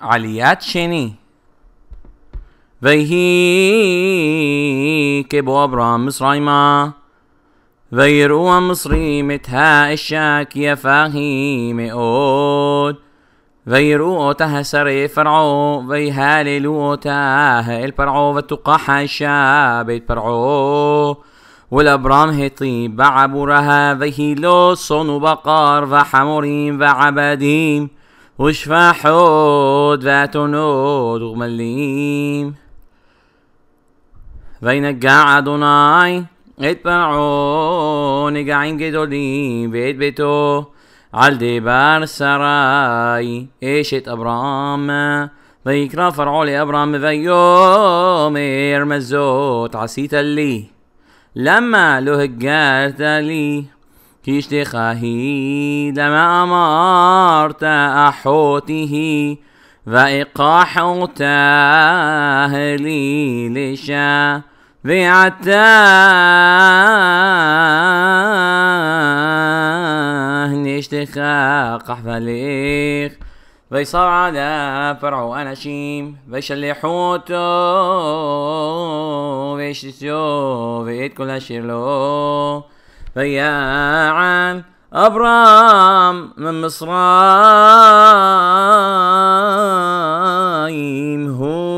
علیت ويهي كبو أبرام مصريما ويروا مصري متها الشاك يا فاهيم أود ويروا تها سري فرعو ويهاللوا تاه الفرعو وتقاح الشاب فرعو والأبرام هطيب بعبرها وهي لوصن وبقار وحمورين وعبادين وشفا حود فاتنود غمليم وينك قاعد وناي اتبعو نقعين قدولين بيت بيتو عالدي بار سراي ايشت ابرام ويكرا فرعو لي ابرام فيوم ارمزوت عسيت اللي لما لو هجرت لي تخاهي دم أمرت أحوته وإقاحوت أهلي لشا بعتاه نشتخا قحفليخ ويصار على فرع أناشيم بيشلحوتو ويشتسيو بيت كل شيرلو فياعا أبرام من مصرايم هو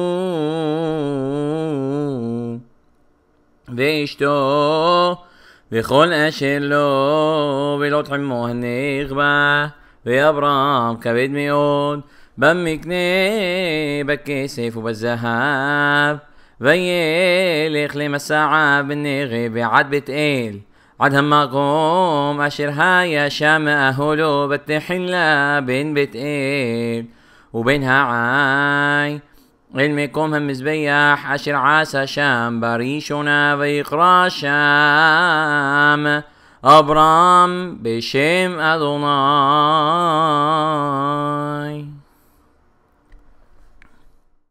ואשתו וכל אשר לו ולא תחמו הנך בה ואברהם כבד מאוד במקנה בכסף ובזהב וילך למסעיו בנגב ועד בית אל عد قوم أشر يا شام أهلو بتحلا بين بيت إيل وبينها عاي علمكم هم زبيح أشر عاسا شام بريشنا بيقرا شام أبرام بشيم أدونام